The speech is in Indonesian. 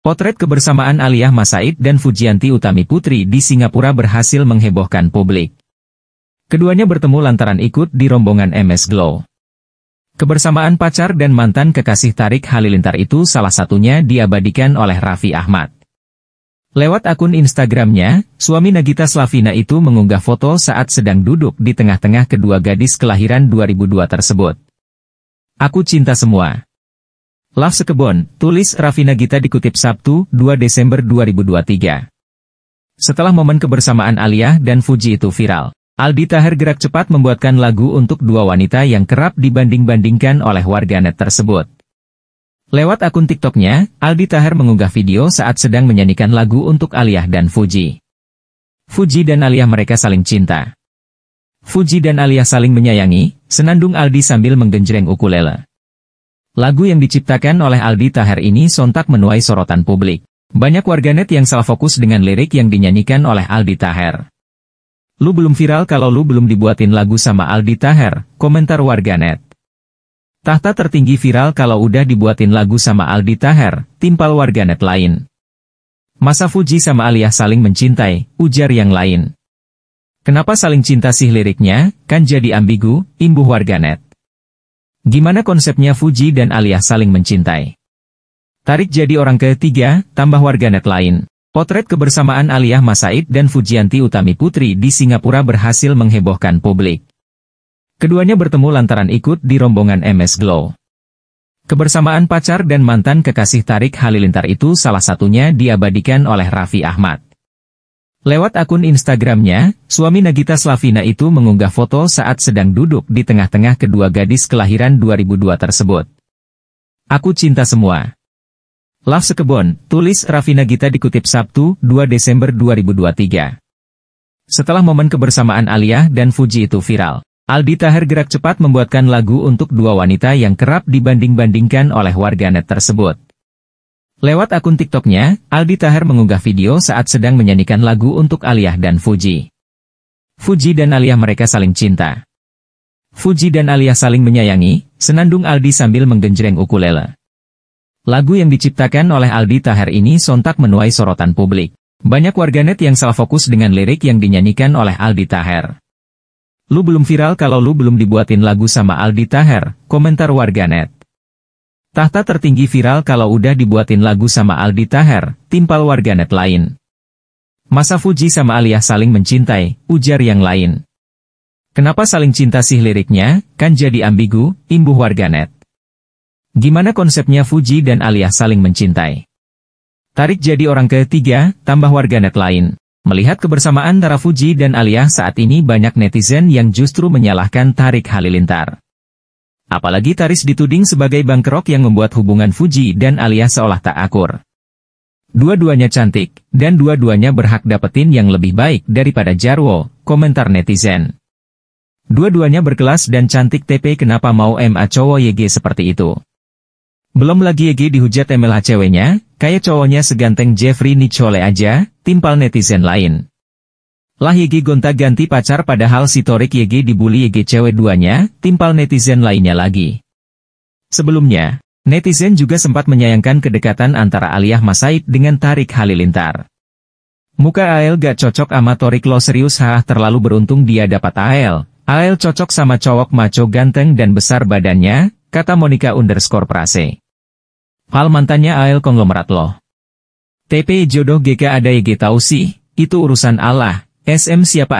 Potret kebersamaan Aliyah Masaid dan Fujianti Utami Putri di Singapura berhasil menghebohkan publik. Keduanya bertemu lantaran ikut di rombongan MS Glow. Kebersamaan pacar dan mantan kekasih Tarik Halilintar itu salah satunya diabadikan oleh Raffi Ahmad. Lewat akun Instagramnya, suami Nagita Slavina itu mengunggah foto saat sedang duduk di tengah-tengah kedua gadis kelahiran 2002 tersebut. Aku cinta semua. Lah sekebon, tulis Rafina Gita dikutip Sabtu, 2 Desember 2023. Setelah momen kebersamaan Alia dan Fuji itu viral, Aldi Taher gerak cepat membuatkan lagu untuk dua wanita yang kerap dibanding-bandingkan oleh warganet tersebut. Lewat akun TikToknya, Aldi Taher mengunggah video saat sedang menyanyikan lagu untuk Alia dan Fuji. Fuji dan Alia mereka saling cinta. Fuji dan Alia saling menyayangi, senandung Aldi sambil menggenjreng ukulele. Lagu yang diciptakan oleh Aldi Taher ini sontak menuai sorotan publik. Banyak warganet yang salah fokus dengan lirik yang dinyanyikan oleh Aldi Taher. Lu belum viral kalau lu belum dibuatin lagu sama Aldi Taher, komentar warganet. Tahta tertinggi viral kalau udah dibuatin lagu sama Aldi Taher, timpal warganet lain. Masa Fuji sama Aliyah saling mencintai, ujar yang lain. Kenapa saling cinta sih liriknya, kan jadi ambigu, imbuh warganet. Gimana konsepnya Fuji dan Alia saling mencintai? Tarik jadi orang ketiga, tambah warganet lain. Potret kebersamaan Alia Masaid dan Fujianti Utami Putri di Singapura berhasil menghebohkan publik. Keduanya bertemu lantaran ikut di rombongan MS Glow. Kebersamaan pacar dan mantan kekasih Tarik Halilintar itu salah satunya diabadikan oleh Raffi Ahmad. Lewat akun Instagramnya, suami Nagita Slavina itu mengunggah foto saat sedang duduk di tengah-tengah kedua gadis kelahiran 2002 tersebut. Aku cinta semua. Love Sekebon, tulis Raffi Nagita dikutip Sabtu, 2 Desember 2023. Setelah momen kebersamaan Alia dan Fuji itu viral, Aldi Taher gerak cepat membuatkan lagu untuk dua wanita yang kerap dibanding-bandingkan oleh warganet tersebut. Lewat akun TikToknya, Aldi Taher mengunggah video saat sedang menyanyikan lagu untuk Aliyah dan Fuji. Fuji dan Aliyah mereka saling cinta. Fuji dan Aliyah saling menyayangi, senandung Aldi sambil menggenjreng ukulele. Lagu yang diciptakan oleh Aldi Taher ini sontak menuai sorotan publik. Banyak warganet yang salah fokus dengan lirik yang dinyanyikan oleh Aldi Taher. Lu belum viral kalau lu belum dibuatin lagu sama Aldi Taher, komentar warganet. Tahta tertinggi viral kalau udah dibuatin lagu sama Aldi Taher, timpal warganet lain. Masa Fuji sama Alia saling mencintai, ujar yang lain. Kenapa saling cinta sih liriknya, kan jadi ambigu, imbuh warganet. Gimana konsepnya Fuji dan Alia saling mencintai? Tarik jadi orang ketiga, tambah warganet lain. Melihat kebersamaan antara Fuji dan Alia saat ini banyak netizen yang justru menyalahkan Tarik Halilintar. Apalagi Taris dituding sebagai bangkerok yang membuat hubungan Fuji dan Alia seolah tak akur. Dua-duanya cantik, dan dua-duanya berhak dapetin yang lebih baik daripada Jarwo, komentar netizen. Dua-duanya berkelas dan cantik TP kenapa mau MA cowok YG seperti itu. Belum lagi YG dihujat MLH ceweknya, kayak cowoknya seganteng Jeffrey Nichole aja, timpal netizen lain. Lah Yegi gonta-ganti pacar padahal si Torik Yegi dibully Yegi cewek duanya, timpal netizen lainnya lagi. Sebelumnya, netizen juga sempat menyayangkan kedekatan antara Aliyah Masaid dengan Tarik Halilintar. Muka Ael gak cocok sama Torik lo serius ha terlalu beruntung dia dapat Ael. Ael cocok sama cowok maco ganteng dan besar badannya, kata Monica underscore prase. Hal mantannya Ael konglomerat loh. TP jodoh GK ada YG tau sih, itu urusan Allah, SM siapa